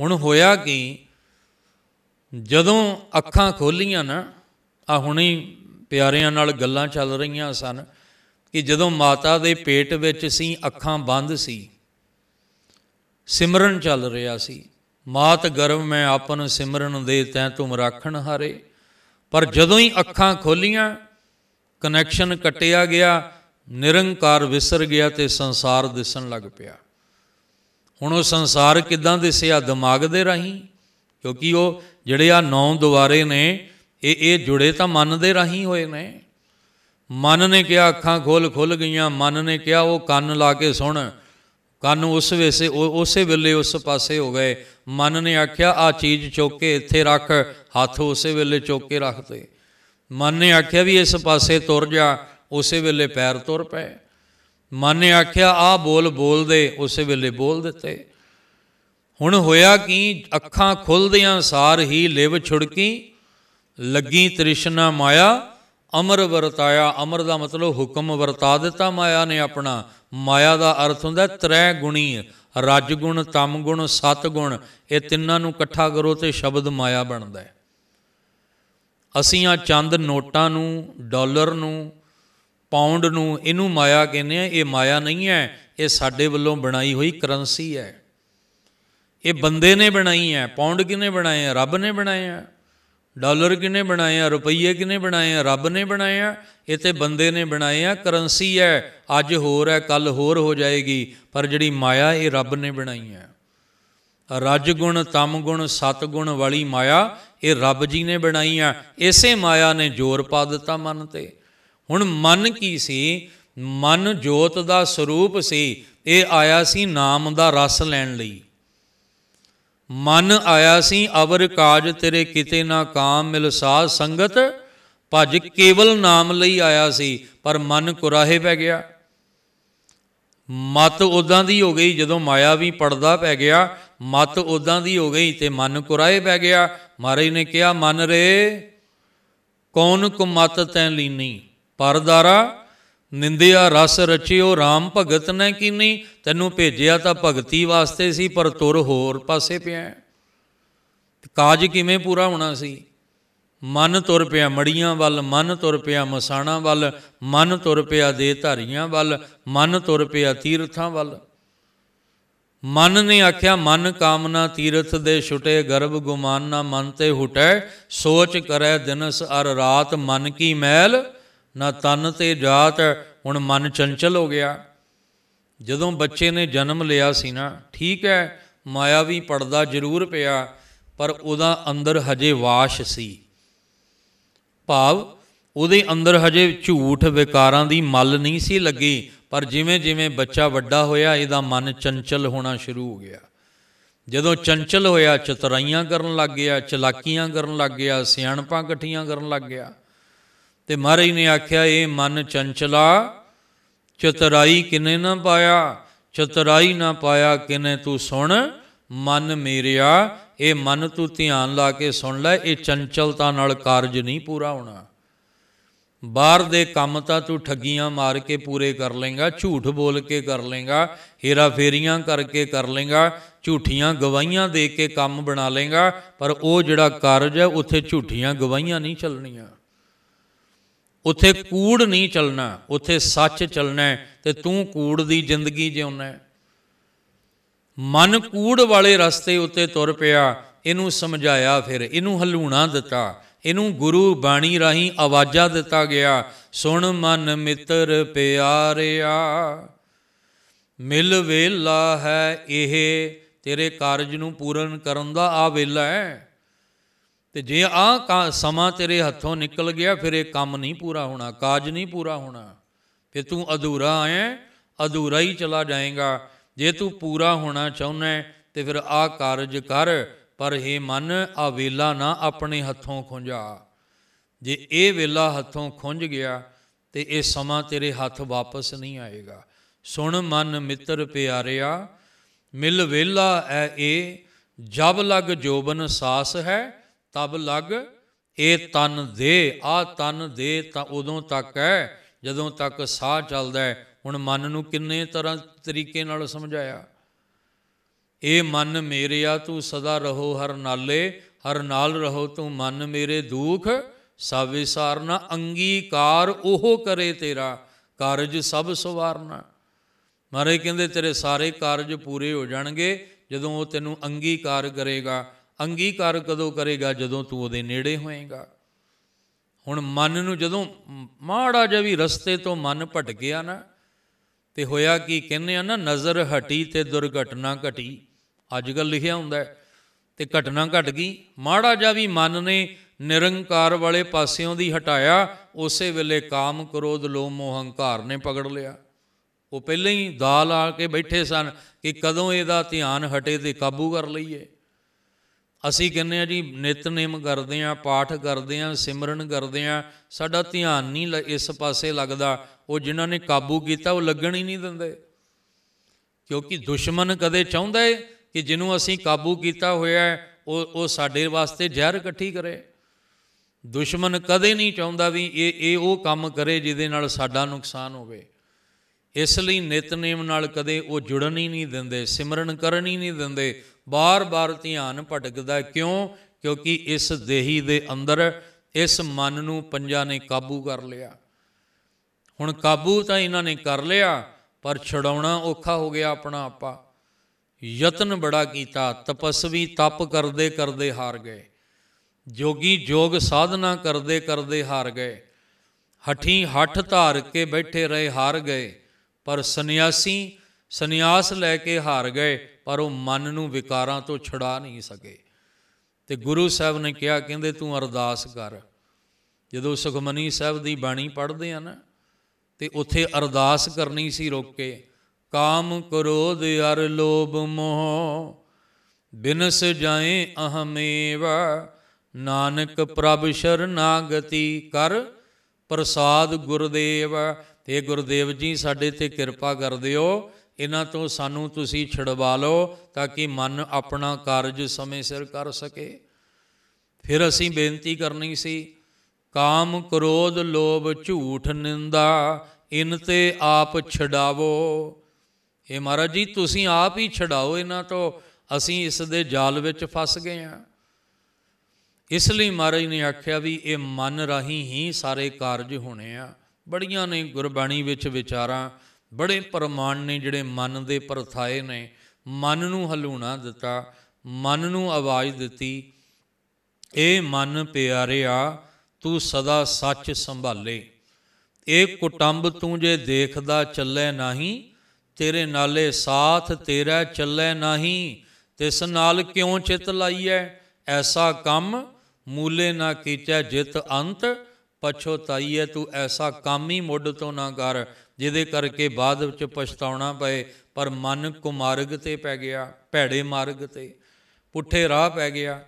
ਹੁਣ ਹੋਇਆ ਕਿ ਜਦੋਂ ਅੱਖਾਂ ਖੋਲੀਆਂ ਨਾ ਆ ਹੁਣੇ ਪਿਆਰਿਆਂ ਨਾਲ ਗੱਲਾਂ ਚੱਲ ਰਹੀਆਂ ਸਨ ਕਿ ਜਦੋਂ ਮਾਤਾ ਦੇ ਪੇਟ ਵਿੱਚ ਸੀ ਅੱਖਾਂ ਬੰਦ ਸੀ ਸਿਮਰਨ ਚੱਲ ਰਿਹਾ ਸੀ ਮਾਤ ਗਰਵ ਮੈਂ ਆਪਨ ਸਿਮਰਨ ਦੇ ਤੈ ਤੁਮ ਰਾਖਣ ਹਾਰੇ ਪਰ ਜਦੋਂ ਹੀ ਅੱਖਾਂ ਖੋਲੀਆਂ ਕਨੈਕਸ਼ਨ ਕੱਟਿਆ ਗਿਆ ਨਿਰੰਕਾਰ ਵਿਸਰ ਗਿਆ ਤੇ ਸੰਸਾਰ ਦਿਸਣ ਲੱਗ ਪਿਆ ਹੁਣ ਉਹ ਸੰਸਾਰ ਕਿਦਾਂ ਦਿਸਿਆ ਦਿਮਾਗ ਦੇ ਰਾਹੀਂ ਕਿਉਂਕਿ ਉਹ ਜਿਹੜੇ ਆ ਨੌ ਦੁਆਰੇ ਨੇ ਇਹ ਇਹ ਜੁੜੇ ਤਾਂ ਮਨ ਦੇ ਰਾਹੀਂ ਹੋਏ ਨੇ ਮਨ ਨੇ ਕਿਹਾ ਅੱਖਾਂ ਖੋਲ ਖੁੱਲ ਗਈਆਂ ਮਨ ਨੇ ਕਿਹਾ ਉਹ ਕੰਨ ਲਾ ਕੇ ਸੁਣ ਕੰਨ ਉਸ ਵੇਸੇ ਉਸੇ ਵੇਲੇ ਉਸ ਪਾਸੇ ਹੋ ਗਏ ਮਨ ਨੇ ਆਖਿਆ ਆ ਚੀਜ਼ ਚੁੱਕ ਕੇ ਇੱਥੇ ਰੱਖ ਹੱਥ ਉਸੇ ਵੇਲੇ ਚੁੱਕ ਕੇ ਰੱਖਦੇ ਮਨ ਨੇ ਆਖਿਆ ਵੀ ਇਸ ਪਾਸੇ ਤੁਰ ਜਾ ਉਸੇ ਵੇਲੇ ਪੈਰ ਤੁਰ ਪਏ ਮਨ ਨੇ ਆਖਿਆ ਆ ਬੋਲ ਬੋਲ ਦੇ ਉਸੇ ਵੇਲੇ ਬੋਲ ਦਿੱਤੇ ਹੁਣ ਹੋਇਆ ਕਿ ਅੱਖਾਂ ਖੁੱਲਦਿਆਂ ਸਾਰ ਹੀ ਲਿਵ ਛੁੜਕੀ ਲੱਗੀ ਤ੍ਰਿਸ਼ਨਾ ਮਾਇਆ ਅਮਰ ਵਰਤਾਇਆ ਅਮਰ ਦਾ ਮਤਲਬ ਹੁਕਮ ਵਰਤਾ ਦਿੱਤਾ ਮਾਇਆ ਨੇ ਆਪਣਾ ਮਾਇਆ ਦਾ ਅਰਥ ਹੁੰਦਾ ਤ੍ਰੈ ਗੁਣੀ ਰਜ ਗੁਣ ਤਮ ਗੁਣ ਸਤ ਗੁਣ ਇਹ ਤਿੰਨਾਂ ਨੂੰ ਇਕੱਠਾ ਕਰੋ ਤੇ ਸ਼ਬਦ ਮਾਇਆ ਬਣਦਾ ਹੈ ਅਸੀਂ ਆ ਚੰਦ ਨੋਟਾਂ ਨੂੰ ਡਾਲਰ ਨੂੰ ਪਾਉਂਡ ਨੂੰ ਇਹਨੂੰ ਮਾਇਆ ਕਹਿੰਦੇ ਆ ਇਹ ਮਾਇਆ ਨਹੀਂ ਹੈ ਇਹ ਸਾਡੇ ਵੱਲੋਂ ਬਣਾਈ ਹੋਈ ਕਰੰਸੀ ਹੈ ਇਹ ਬੰਦੇ ਨੇ ਬਣਾਈ ਹੈ ਪਾਉਂਡ ਕਿਨੇ ਬਣਾਏ ਆ ਰੱਬ ਨੇ ਬਣਾਏ ਆ ਡਾਲਰ ਕਿਨੇ ਬਣਾਏ ਆ ਰੁਪਈਏ ਕਿਨੇ ਬਣਾਏ ਆ ਰੱਬ ਨੇ ਬਣਾਏ ਆ ਇਹ ਤੇ ਬੰਦੇ ਨੇ ਬਣਾਏ ਆ ਕਰੰਸੀ ਹੈ ਅੱਜ ਹੋਰ ਹੈ ਕੱਲ ਹੋਰ ਹੋ ਜਾਏਗੀ ਪਰ ਜਿਹੜੀ ਮਾਇਆ ਇਹ ਰੱਬ ਨੇ ਬਣਾਈ ਹੈ ਰਜ ਗੁਣ ਤਮ ਗੁਣ ਸਤ ਗੁਣ ਵਾਲੀ ਮਾਇਆ ਇਹ ਰੱਬ ਜੀ ਨੇ ਬਣਾਈ ਆ ਇਸੇ ਮਾਇਆ ਨੇ ਜ਼ੋਰ ਪਾ ਦਿੱਤਾ ਮਨ ਤੇ ਹੁਣ ਮਨ ਕੀ ਸੀ ਮਨ ਜੋਤ ਦਾ ਸਰੂਪ ਸੀ ਇਹ ਆਇਆ ਸੀ ਨਾਮ ਦਾ ਰਸ ਲੈਣ ਲਈ ਮਨ ਆਇਆ ਸੀ ਅਵਰ ਕਾਜ ਤੇਰੇ ਕਿਤੇ ਨਾ ਕਾਮ ਮਿਲ ਸਾਧ ਸੰਗਤ ਭਜ ਕੇਵਲ ਨਾਮ ਲਈ ਆਇਆ ਸੀ ਪਰ ਮਨ ਕੁਰਾਹੇ ਪੈ ਗਿਆ ਮਤ ਉਦਾਂ ਦੀ ਹੋ ਗਈ ਜਦੋਂ ਮਾਇਆ ਵੀ ਪੜਦਾ ਪੈ ਗਿਆ ਮਤ ਉਦਾਂ ਦੀ ਹੋ ਗਈ ਤੇ ਮਨ ਕੁਰਾਏ ਪੈ ਗਿਆ ਮਹਾਰਾਜ ਨੇ ਕਿਹਾ ਮਨ ਰੇ ਕੌਣ ਕੁ ਮਤ ਤੈ ਲੀਨੀ ਪਰਦਾਰਾ ਨਿੰਦਿਆ ਰਸ ਰਚਿਓ RAM ਭਗਤ ਨੇ ਕੀਨੀ ਤੈਨੂੰ ਭੇਜਿਆ ਤਾਂ ਭਗਤੀ ਵਾਸਤੇ ਸੀ ਪਰ ਤੁਰ ਹੋਰ ਪਾਸੇ ਪਿਆ ਕਾਜ ਕਿਵੇਂ ਪੂਰਾ ਹੋਣਾ ਸੀ ਮਨ ਤੁਰ ਪਿਆ ਮੜੀਆਂ ਵੱਲ ਮਨ ਤੁਰ ਪਿਆ ਮਸਾਣਾ ਵੱਲ ਮਨ ਤੁਰ ਪਿਆ ਦੇ ਧਾਰੀਆਂ ਵੱਲ ਮਨ ਤੁਰ ਪਿਆ ਤੀਰਥਾਂ ਵੱਲ ਮਨ ਨੇ ਆਖਿਆ ਮਨ ਕਾਮਨਾ ਤੀਰਥ ਦੇ ਛੁਟੇ ਗਰਭ ਗੁਮਾਨ ਨਾ ਮਨ ਤੇ ਹੁਟੈ ਸੋਚ ਕਰੈ ਦਿਨਸ ਅਰ ਰਾਤ ਮਨ ਕੀ ਮੈਲ ਨਾ ਤਨ ਤੇ ਜਾਤ ਹੁਣ ਮਨ ਚੰਚਲ ਹੋ ਗਿਆ ਜਦੋਂ ਬੱਚੇ ਨੇ ਜਨਮ ਲਿਆ ਸੀ ਨਾ ਠੀਕ ਹੈ ਮਾਇਆ ਵੀ ਪੜਦਾ ਜ਼ਰੂਰ ਪਿਆ ਪਰ ਉਹਦਾ ਅੰਦਰ ਹਜੇ ਵਾਸ਼ ਸੀ ਭਾਵ ਉਹਦੇ ਅੰਦਰ ਹਜੇ ਝੂਠ ਵਿਕਾਰਾਂ ਦੀ ਮਲ ਨਹੀਂ ਸੀ ਲੱਗੀ ਪਰ ਜਿਵੇਂ ਜਿਵੇਂ ਬੱਚਾ ਵੱਡਾ ਹੋਇਆ ਇਹਦਾ ਮਨ ਚੰਚਲ ਹੋਣਾ ਸ਼ੁਰੂ ਹੋ ਗਿਆ ਜਦੋਂ ਚੰਚਲ ਹੋਇਆ ਚਤਰਾਈਆਂ ਕਰਨ ਲੱਗ ਗਿਆ ਚਲਾਕੀਆਂ ਕਰਨ ਲੱਗ ਗਿਆ ਸਿਆਣਪਾਂ ਇਕੱਠੀਆਂ ਕਰਨ ਲੱਗ ਗਿਆ ਤੇ ਮਹਾਰਾਜ ਨੇ ਆਖਿਆ ਇਹ ਮਨ ਚੰਚਲਾ ਚਤਰਾਈ ਕਿਨੇ ਨਾ ਪਾਇਆ ਚਤਰਾਈ ਨਾ ਪਾਇਆ ਕਿਨੇ ਤੂੰ ਸੁਣ ਮਨ ਮੇਰਿਆ ਇਹ ਮਨ ਤੂੰ ਧਿਆਨ ਲਾ ਕੇ ਸੁਣ ਲੈ ਇਹ ਚੰਚਲਤਾ ਨਾਲ ਕਾਰਜ ਨਹੀਂ ਪੂਰਾ ਹੋਣਾ ਬਾਹਰ ਦੇ ਕੰਮ ਤਾਂ ਤੂੰ ਠੱਗੀਆਂ ਮਾਰ ਕੇ ਪੂਰੇ ਕਰ ਲੇਗਾ ਝੂਠ ਬੋਲ ਕੇ ਕਰ ਲੇਗਾ ਹੀਰਾ ਫੇਰੀਆਂ ਕਰਕੇ ਕਰ ਲੇਗਾ ਝੂਠੀਆਂ ਗਵਾਹੀਆਂ ਦੇ ਕੇ ਕੰਮ ਬਣਾ ਲੇਗਾ ਪਰ ਉਹ ਜਿਹੜਾ ਕਾਰਜ ਹੈ ਉੱਥੇ ਝੂਠੀਆਂ ਗਵਾਹੀਆਂ ਨਹੀਂ ਚੱਲਣੀਆਂ ਉੱਥੇ ਕੂੜ ਨਹੀਂ ਚੱਲਣਾ ਉੱਥੇ ਸੱਚ ਚੱਲਣਾ ਤੇ ਤੂੰ ਕੂੜ ਦੀ ਜ਼ਿੰਦਗੀ ਜਿਉਣਾ ਮਨ ਕੂੜ ਵਾਲੇ ਰਸਤੇ ਉੱਤੇ ਤੁਰ ਪਿਆ ਇਹਨੂੰ ਸਮਝਾਇਆ ਫਿਰ ਇਹਨੂੰ ਹਲੂਣਾ ਦਿੱਤਾ ਇਹਨੂੰ ਗੁਰੂ ਬਾਣੀ ਰਾਹੀਂ ਆਵਾਜ਼ਾ ਦਿੱਤਾ ਗਿਆ ਸੁਣ ਮਨ ਮਿੱਤਰ ਪਿਆਰਿਆ ਮਿਲ ਵੇਲਾ ਹੈ ਇਹ ਤੇਰੇ ਕਾਰਜ ਨੂੰ ਪੂਰਨ ਕਰਨ ਦਾ ਆ ਵੇਲਾ ਹੈ ਤੇ ਜੇ ਆ ਸਮਾਂ ਤੇਰੇ ਹੱਥੋਂ ਨਿਕਲ ਗਿਆ ਫਿਰ ਇਹ ਕੰਮ ਨਹੀਂ ਪੂਰਾ ਹੋਣਾ ਕਾਜ ਨਹੀਂ ਪੂਰਾ ਹੋਣਾ ਫਿਰ ਤੂੰ ਅਧੂਰਾ ਐ ਅਧੂਰਾ ਹੀ ਚਲਾ ਜਾਏਗਾ ਜੇ ਤੂੰ ਪੂਰਾ ਹੋਣਾ ਚਾਹੁੰਦਾ ਤੇ ਫਿਰ ਆ ਕਾਰਜ ਕਰ ਪਰ ਇਹ ਮਨ ਆ ਵੇਲਾ ਨਾ ਆਪਣੇ ਹੱਥੋਂ ਖੁੰਝਾ ਜੇ ਇਹ ਵੇਲਾ ਹੱਥੋਂ ਖੁੰਝ ਗਿਆ ਤੇ ਇਹ ਸਮਾਂ ਤੇਰੇ ਹੱਥ ਵਾਪਸ ਨਹੀਂ ਆਏਗਾ ਸੁਣ ਮਨ ਮਿੱਤਰ ਪਿਆਰਿਆ ਮਿਲ ਵੇਲਾ ਐ ਇਹ ਜਬ ਲਗ ਜੋਬਨ ਸਾਸ ਹੈ ਤਬ ਲਗ ਇਹ ਤਨ ਦੇ ਆ ਤਨ ਦੇ ਤਾਂ ਉਦੋਂ ਤੱਕ ਹੈ ਜਦੋਂ ਤੱਕ ਸਾਹ ਚੱਲਦਾ ਹੈ ਹੁਣ ਮਨ ਨੂੰ ਕਿੰਨੇ ਤਰ੍ਹਾਂ ਤਰੀਕੇ ਨਾਲ ਸਮਝਾਇਆ ਇਹ ਮਨ ਆ ਤੂੰ ਸਦਾ ਰਹੋ ਹਰ ਨਾਲੇ ਹਰ ਨਾਲ ਰਹੋ ਤੂੰ ਮਨ ਮੇਰੇ ਦੁਖ ਸਭ ਵਿਸਾਰਨਾ ਅੰਗੀਕਾਰ ਉਹ ਕਰੇ ਤੇਰਾ ਕਾਰਜ ਸਭ ਸਵਾਰਨਾ ਮਾਰੇ ਕਹਿੰਦੇ ਤੇਰੇ ਸਾਰੇ ਕਾਰਜ ਪੂਰੇ ਹੋ ਜਾਣਗੇ ਜਦੋਂ ਉਹ ਤੈਨੂੰ ਅੰਗੀਕਾਰ ਕਰੇਗਾ ਅੰਗੀਕਾਰ ਕਦੋਂ ਕਰੇਗਾ ਜਦੋਂ ਤੂੰ ਉਹਦੇ ਨੇੜੇ ਹੋਏਗਾ ਹੁਣ ਮਨ ਨੂੰ ਜਦੋਂ ਮਾੜਾ ਜਿਹਾ ਵੀ ਰਸਤੇ ਤੋਂ ਮਨ ਗਿਆ ਨਾ ਤੇ ਹੋਇਆ ਕੀ ਕਹਿੰਦੇ ਆ ਨਾ ਨਜ਼ਰ ਹਟੀ ਤੇ ਦੁਰਘਟਨਾ ਘਟੀ ਅੱਜ ਕੱਲ ਲਿਖਿਆ ਹੁੰਦਾ ਤੇ ਘਟਨਾ ਘਟ ਗਈ ਮਾੜਾ ਜਿਹਾ ਵੀ ਮਨ ਨੇ ਨਿਰੰਕਾਰ ਵਾਲੇ ਪਾਸਿਓਂ ਦੀ ਹਟਾਇਆ ਉਸੇ ਵੇਲੇ ਕਾਮ ਕ੍ਰੋਧ ਲੋਭ ਮੋਹ ਹੰਕਾਰ ਨੇ ਪਕੜ ਲਿਆ ਉਹ ਪਹਿਲਾਂ ਹੀ ਦਾਲ ਆ ਕੇ ਬੈਠੇ ਸਨ ਕਿ ਕਦੋਂ ਇਹਦਾ ਧਿਆਨ ਹਟੇ ਤੇ ਕਾਬੂ ਕਰ ਲਈਏ ਅਸੀਂ ਕਹਿੰਦੇ ਆ ਜੀ ਨਿਤਨੇਮ ਕਰਦੇ ਆ ਪਾਠ ਕਰਦੇ ਆ ਸਿਮਰਨ ਕਰਦੇ ਆ ਸਾਡਾ ਧਿਆਨ ਨਹੀਂ ਇਸ ਪਾਸੇ ਲੱਗਦਾ ਉਹ ਜਿਨ੍ਹਾਂ ਨੇ ਕਾਬੂ ਕੀਤਾ ਉਹ ਲੱਗਣ ਹੀ ਨਹੀਂ ਦਿੰਦੇ ਕਿਉਂਕਿ ਦੁਸ਼ਮਣ ਕਦੇ ਚਾਹੁੰਦਾ ਹੈ ਕਿ ਜਿਹਨੂੰ ਅਸੀਂ ਕਾਬੂ ਕੀਤਾ ਹੋਇਆ ਹੈ ਉਹ ਉਹ ਸਾਡੇ ਵਾਸਤੇ ਜ਼ਹਿਰ ਇਕੱਠੀ ਕਰੇ ਦੁਸ਼ਮਣ ਕਦੇ ਨਹੀਂ ਚਾਹੁੰਦਾ ਵੀ ਇਹ ਇਹ ਉਹ ਕੰਮ ਕਰੇ ਜਿਹਦੇ ਨਾਲ ਸਾਡਾ ਨੁਕਸਾਨ ਹੋਵੇ ਇਸ ਲਈ ਨਿਤਨੇਮ ਨਾਲ ਕਦੇ ਉਹ ਜੁੜਨ ਹੀ ਨਹੀਂ ਦਿੰਦੇ ਸਿਮਰਨ ਕਰਨ ਹੀ ਨਹੀਂ ਦਿੰਦੇ ਬਾਰ-ਬਾਰ ਧਿਆਨ ਭਟਕਦਾ ਕਿਉਂ ਕਿਉਂਕਿ ਇਸ ਦੇਹੀ ਦੇ ਅੰਦਰ ਇਸ ਮਨ ਨੂੰ ਪੰਜਾਂ ਨੇ ਕਾਬੂ ਕਰ ਲਿਆ ਹੁਣ ਕਾਬੂ ਤਾਂ ਇਹਨਾਂ ਨੇ ਕਰ ਲਿਆ ਪਰ ਛਡਾਉਣਾ ਔਖਾ ਹੋ ਗਿਆ ਆਪਣਾ ਆਪਾ ਯਤਨ ਬੜਾ ਕੀਤਾ ਤਪਸਵੀ ਤਪ ਕਰਦੇ ਕਰਦੇ ਹਾਰ ਗਏ ਜੋਗੀ ਜੋਗ ਸਾਧਨਾ ਕਰਦੇ ਕਰਦੇ ਹਾਰ ਗਏ ਹਠੀ ਹੱਠ ਧਾਰ ਕੇ ਬੈਠੇ ਰਹੇ ਹਾਰ ਗਏ ਪਰ ਸੰਨਿਆਸੀ ਸੰਨਿਆਸ ਲੈ ਕੇ ਹਾਰ ਗਏ ਪਰ ਉਹ ਮਨ ਨੂੰ ਵਿਕਾਰਾਂ ਤੋਂ ਛੁਡਾ ਨਹੀਂ ਸਕੇ ਤੇ ਗੁਰੂ ਸਾਹਿਬ ਨੇ ਕਿਹਾ ਕਹਿੰਦੇ ਤੂੰ ਅਰਦਾਸ ਕਰ ਜਦੋਂ ਸੁਖਮਨੀ ਸਾਹਿਬ ਦੀ ਬਾਣੀ ਪੜ੍ਹਦੇ ਆ ਨਾ ਤੇ ਉੱਥੇ ਅਰਦਾਸ ਕਰਨੀ ਸੀ ਰੁਕ ਕੇ ਕਾਮ ਕ੍ਰੋਧ ਅਰ ਲੋਭ ਮੋਹ ਬਿਨਸ ਜਾਏ ਅਹਮੇਵ ਨਾਨਕ ਪ੍ਰਭ ਸ਼ਰਨਾਗਤੀ ਕਰ ਪ੍ਰਸਾਦ ਗੁਰਦੇਵ ਤੇ ਗੁਰਦੇਵ ਜੀ ਸਾਡੇ ਤੇ ਕਿਰਪਾ ਕਰ ਦਿਓ ਇਹਨਾਂ ਤੋਂ ਸਾਨੂੰ ਤੁਸੀਂ ਛਡਵਾ ਲਓ ਤਾਂ ਕਿ ਮਨ ਆਪਣਾ ਕਾਰਜ ਸਮੇਂ ਸਿਰ ਕਰ ਸਕੇ ਫਿਰ ਅਸੀਂ ਬੇਨਤੀ ਕਰਨੀ ਸੀ ਕਾਮ ਕ੍ਰੋਧ ਲੋਭ ਝੂਠ ਨਿੰਦਾ ਇਨ ਤੇ ਆਪ ਛਡਾਵੋ ਇਹ ਮਹਾਰਾਜ ਜੀ ਤੁਸੀਂ ਆਪ ਹੀ ਛਡਾਓ ਇਹਨਾਂ ਤੋਂ ਅਸੀਂ ਇਸ ਦੇ ਜਾਲ ਵਿੱਚ ਫਸ ਗਏ ਆ ਇਸ ਲਈ ਮਹਾਰਾਜ ਨੇ ਆਖਿਆ ਵੀ ਇਹ ਮਨ ਰਾਹੀਂ ਹੀ ਸਾਰੇ ਕਾਰਜ ਹੋਣੇ ਆ ਬੜੀਆਂ ਨੇ ਗੁਰਬਾਣੀ ਵਿੱਚ ਵਿਚਾਰਾਂ ਬੜੇ ਪਰਮਾਨ ਨੇ ਜਿਹੜੇ ਮਨ ਦੇ ਪਰਥਾਏ ਨੇ ਮਨ ਨੂੰ ਹਲੂਣਾ ਦਿੱਤਾ ਮਨ ਨੂੰ ਆਵਾਜ਼ ਦਿੱਤੀ ਇਹ ਮਨ ਪਿਆਰਿਆ ਤੂੰ ਸਦਾ ਸੱਚ ਸੰਭਾਲੇ ਇਹ ਕੁਟੰਬ ਤੂੰ ਜੇ ਦੇਖਦਾ ਚੱਲੇ ਨਹੀਂ ਤੇਰੇ ਨਾਲੇ ਸਾਥ ਤੇਰਾ ਚੱਲੇ ਨਹੀਂ ਤਿਸ ਨਾਲ ਕਿਉਂ ਚਿਤ ਲਾਈਐ ਐਸਾ ਕੰਮ ਮੂਲੇ ਨਾ ਕੀਚੈ ਜਿਤ ਅੰਤ ਪਛੋਤਾਈਐ ਤੂੰ ਐਸਾ ਕੰਮ ਹੀ ਮੁੱਢ ਤੋਂ ਨਾ ਕਰ ਜਿਹਦੇ ਕਰਕੇ ਬਾਅਦ ਵਿੱਚ ਪਛਤਾਉਣਾ ਪਏ ਪਰ ਮਨ ਕੁਮਾਰਗ ਤੇ ਪੈ ਗਿਆ ਭੈੜੇ ਮਾਰਗ ਤੇ ਪੁੱਠੇ ਰਾਹ ਪੈ ਗਿਆ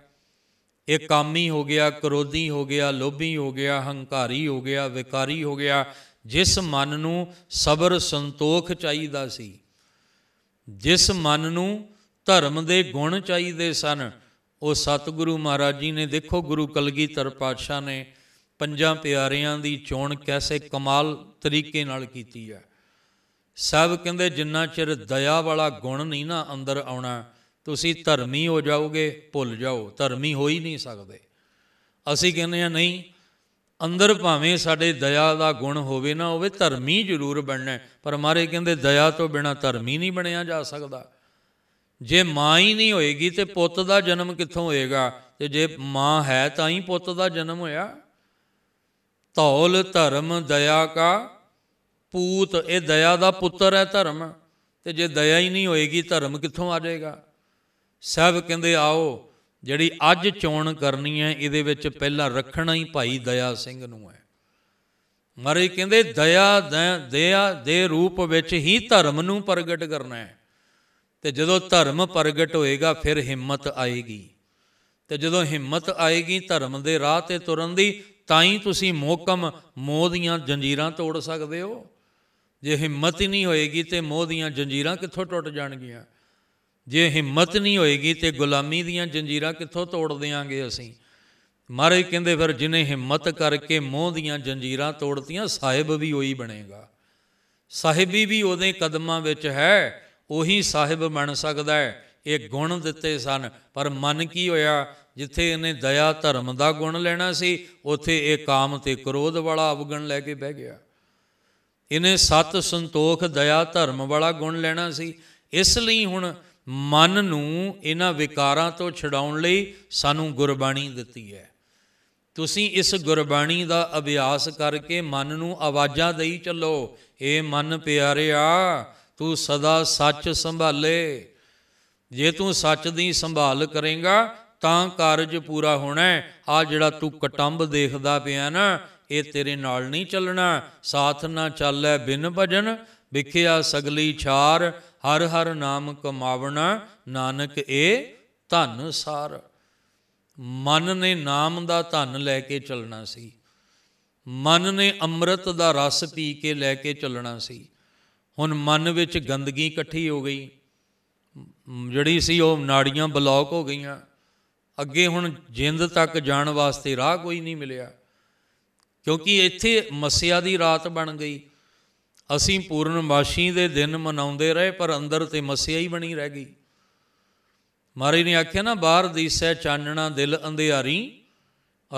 ਇਹ ਕਾਮੀ ਹੋ ਗਿਆ ਕਰੋਧੀ ਹੋ ਗਿਆ ਲੋਭੀ ਹੋ ਗਿਆ ਹੰਕਾਰੀ ਹੋ ਗਿਆ ਵਿਕਾਰੀ ਹੋ ਗਿਆ ਜਿਸ ਮਨ ਨੂੰ ਸਬਰ ਸੰਤੋਖ ਚਾਹੀਦਾ ਸੀ ਜਿਸ ਮਨ ਨੂੰ ਧਰਮ ਦੇ ਗੁਣ ਚਾਹੀਦੇ ਸਨ ਉਹ ਸਤਿਗੁਰੂ ਮਹਾਰਾਜ ਜੀ ਨੇ ਦੇਖੋ ਗੁਰੂ ਕਲਗੀਧਰ ਪਾਤਸ਼ਾਹ ਨੇ ਪੰਜਾਂ ਪਿਆਰਿਆਂ ਦੀ ਚੋਣ ਕੈਸੇ ਕਮਾਲ ਤਰੀਕੇ ਨਾਲ ਕੀਤੀ ਹੈ ਸਭ ਕਹਿੰਦੇ ਜਿੰਨਾ ਚਿਰ ਦਇਆ ਵਾਲਾ ਗੁਣ ਨਹੀਂ ਨਾ ਅੰਦਰ ਆਉਣਾ ਤੁਸੀਂ ਧਰਮੀ ਹੋ ਜਾਓਗੇ ਭੁੱਲ ਜਾਓ ਧਰਮੀ ਹੋ ਹੀ ਨਹੀਂ ਸਕਦੇ ਅਸੀਂ ਕਹਿੰਦੇ ਆ ਨਹੀਂ ਅੰਦਰ ਭਾਵੇਂ ਸਾਡੇ ਦਇਆ ਦਾ ਗੁਣ ਹੋਵੇ ਨਾ ਹੋਵੇ ਧਰਮੀ ਜ਼ਰੂਰ ਬਣਨਾ ਪਰ ਮਾਰੇ ਕਹਿੰਦੇ ਦਇਆ ਤੋਂ ਬਿਨਾ ਧਰਮੀ ਨਹੀਂ ਬਣਿਆ ਜਾ ਸਕਦਾ ਜੇ ਮਾਂ ਹੀ ਨਹੀਂ ਹੋਏਗੀ ਤੇ ਪੁੱਤ ਦਾ ਜਨਮ ਕਿੱਥੋਂ ਹੋਏਗਾ ਤੇ ਜੇ ਮਾਂ ਹੈ ਤਾਂ ਹੀ ਪੁੱਤ ਦਾ ਜਨਮ ਹੋਇਆ ਧੌਲ ਧਰਮ ਦਇਆ ਕਾ ਪੂਤ ਇਹ ਦਇਆ ਦਾ ਪੁੱਤਰ ਹੈ ਧਰਮ ਤੇ ਜੇ ਦਇਆ ਹੀ ਨਹੀਂ ਹੋਏਗੀ ਧਰਮ ਕਿੱਥੋਂ ਆ ਜਾਏਗਾ ਸਭ ਕਹਿੰਦੇ ਆਓ ਜਿਹੜੀ ਅੱਜ ਚੋਣ ਕਰਨੀ ਹੈ ਇਹਦੇ ਵਿੱਚ ਪਹਿਲਾਂ ਰੱਖਣਾ ਹੀ ਭਾਈ ਦਇਆ ਸਿੰਘ ਨੂੰ ਹੈ ਮਾਰੇ ਕਹਿੰਦੇ ਦਇਆ ਦਇਆ ਦੇ ਰੂਪ ਵਿੱਚ ਹੀ ਧਰਮ ਨੂੰ ਪ੍ਰਗਟ ਕਰਨਾ ਹੈ ਤੇ ਜਦੋਂ ਧਰਮ ਪ੍ਰਗਟ ਹੋਏਗਾ ਫਿਰ ਹਿੰਮਤ ਆਏਗੀ ਤੇ ਜਦੋਂ ਹਿੰਮਤ ਆਏਗੀ ਧਰਮ ਦੇ ਰਾਹ ਤੇ ਤੁਰਨ ਦੀ ਤਾਂ ਹੀ ਤੁਸੀਂ ਮੋਕਮ ਮੋਹ ਦੀਆਂ ਜੰਜੀਰਾਂ ਤੋੜ ਸਕਦੇ ਹੋ ਜੇ ਹਿੰਮਤ ਹੀ ਨਹੀਂ ਹੋਏਗੀ ਤੇ ਮੋਹ ਦੀਆਂ ਜੰਜੀਰਾਂ ਕਿੱਥੋਂ ਟੁੱਟ ਜਾਣਗੀਆਂ ਜੇ ਹਿੰਮਤ ਨਹੀਂ ਹੋਏਗੀ ਤੇ ਗੁਲਾਮੀ ਦੀਆਂ ਜੰਜੀਰਾਂ ਕਿੱਥੋਂ ਤੋੜ ਦੇਾਂਗੇ ਅਸੀਂ ਮਹਾਰਾਜ ਕਹਿੰਦੇ ਫਿਰ ਜਿਨੇ ਹਿੰਮਤ ਕਰਕੇ ਮੋਹ ਦੀਆਂ ਜੰਜੀਰਾਂ ਤੋੜਤੀਆਂ ਸਾਹਿਬ ਵੀ ਉਹੀ ਬਣੇਗਾ ਸਾਹਿਬੀ ਵੀ ਉਹਦੇ ਕਦਮਾਂ ਵਿੱਚ ਹੈ ਉਹੀ ਸਾਹਿਬ ਬਣ ਸਕਦਾ ਹੈ ਇਹ ਗੁਣ ਦਿੱਤੇ ਸਨ ਪਰ ਮਨ ਕੀ ਹੋਇਆ ਜਿੱਥੇ ਇਹਨੇ ਦਇਆ ਧਰਮ ਦਾ ਗੁਣ ਲੈਣਾ ਸੀ ਉੱਥੇ ਇਹ ਕਾਮ ਤੇ ਕ੍ਰੋਧ ਵਾਲਾ ਅਵਗਣ ਲੈ ਕੇ ਬਹਿ ਗਿਆ ਇਹਨੇ ਸਤ ਸੰਤੋਖ ਦਇਆ ਧਰਮ ਵਾਲਾ ਗੁਣ ਲੈਣਾ ਸੀ ਇਸ ਲਈ ਹੁਣ ਮਨ ਨੂੰ ਇਹਨਾਂ ਵਿਕਾਰਾਂ ਤੋਂ ਛਡਾਉਣ ਲਈ ਸਾਨੂੰ ਗੁਰਬਾਣੀ ਦਿੱਤੀ ਹੈ ਤੁਸੀਂ ਇਸ ਗੁਰਬਾਣੀ ਦਾ ਅਭਿਆਸ ਕਰਕੇ ਮਨ ਨੂੰ ਆਵਾਜ਼ਾਂ ਦੇਈ ਚੱਲੋ ਏ ਮਨ ਪਿਆਰਿਆ ਤੂੰ ਸਦਾ ਸੱਚ ਸੰਭਾਲੇ ਜੇ ਤੂੰ ਸੱਚ ਦੀ ਸੰਭਾਲ ਕਰੇਗਾ ਤਾਂ ਕਾਰਜ ਪੂਰਾ ਹੋਣਾ ਆ ਜਿਹੜਾ ਤੂੰ ਕਟੰਬ ਦੇਖਦਾ ਪਿਆ ਨਾ ਇਹ ਤੇਰੇ ਨਾਲ ਨਹੀਂ ਚੱਲਣਾ ਸਾਥ ਨਾ ਚੱਲੈ ਬਿਨ ਭਜਨ ਵਿਖਿਆ ਸਗਲੀ ਛਾਰ ਹਰ ਹਰ ਨਾਮ ਕਮਾਵਣਾ ਨਾਨਕ ਏ ਧਨ ਸਾਰ ਮਨ ਨੇ ਨਾਮ ਦਾ ਧਨ ਲੈ ਕੇ ਚੱਲਣਾ ਸੀ ਮਨ ਨੇ ਅੰਮ੍ਰਿਤ ਦਾ ਰਸ ਪੀ ਕੇ ਲੈ ਕੇ ਚੱਲਣਾ ਸੀ ਹੁਣ ਮਨ ਵਿੱਚ ਗੰਦਗੀ ਇਕੱਠੀ ਹੋ ਗਈ ਜਿਹੜੀ ਸੀ ਉਹ ਨਾੜੀਆਂ ਬਲੌਕ ਹੋ ਗਈਆਂ ਅੱਗੇ ਹੁਣ ਜਿੰਦ ਤੱਕ ਜਾਣ ਵਾਸਤੇ ਰਾਹ ਕੋਈ ਨਹੀਂ ਮਿਲਿਆ ਕਿਉਂਕਿ ਇੱਥੇ ਮਸਿਆ ਦੀ ਰਾਤ ਬਣ ਗਈ ਅਸੀਂ ਪੂਰਨਮਾਸ਼ੀ ਦੇ ਦਿਨ ਮਨਾਉਂਦੇ ਰਹੇ ਪਰ ਅੰਦਰ ਤੇ ਮਸਿਆ ਹੀ ਬਣੀ ਰਹਿ ਗਈ ਮਹਾਰਾਜ ਨੇ ਆਖਿਆ ਨਾ ਬਾਹਰ ਦੀਸੈ ਚਾਨਣਾ ਦਿਲ ਅੰਧਿਆਰੀ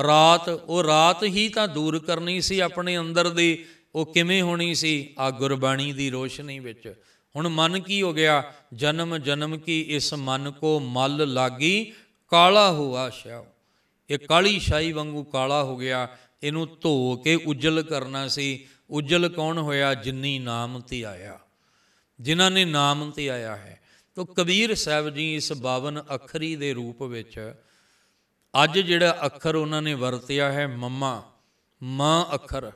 ਰਾਤ ਉਹ ਰਾਤ ਹੀ ਤਾਂ ਦੂਰ ਕਰਨੀ ਸੀ ਆਪਣੇ ਅੰਦਰ ਦੀ ਉਹ ਕਿਵੇਂ ਹੋਣੀ ਸੀ ਆ ਗੁਰਬਾਣੀ ਦੀ ਰੋਸ਼ਨੀ ਵਿੱਚ ਹੁਣ ਮਨ ਕੀ ਹੋ ਗਿਆ ਜਨਮ ਜਨਮ ਕੀ ਇਸ ਮਨ ਕੋ ਮਲ ਲਾਗੀ ਕਾਲਾ ਹੋਆ ਸ਼ਾਹ ਇਹ ਕਾਲੀ ਸ਼ਾਈ ਵਾਂਗੂ ਕਾਲਾ ਹੋ ਗਿਆ ਇਹਨੂੰ ਧੋ ਕੇ ਉਜਲ ਕਰਨਾ ਸੀ ਉਜਲ ਕੌਣ ਹੋਇਆ ਜਿੰਨੀ ਨਾਮ ਤੇ ਆਇਆ ਜਿਨ੍ਹਾਂ ਨੇ ਨਾਮ ਤੇ ਆਇਆ ਹੈ ਤੋ ਕਬੀਰ ਸਾਹਿਬ ਜੀ ਇਸ 52 ਅੱਖਰੀ ਦੇ ਰੂਪ ਵਿੱਚ ਅੱਜ ਜਿਹੜਾ ਅੱਖਰ ਉਹਨਾਂ ਨੇ ਵਰਤਿਆ ਹੈ ਮੰਮਾ ਮਾਂ ਅੱਖਰ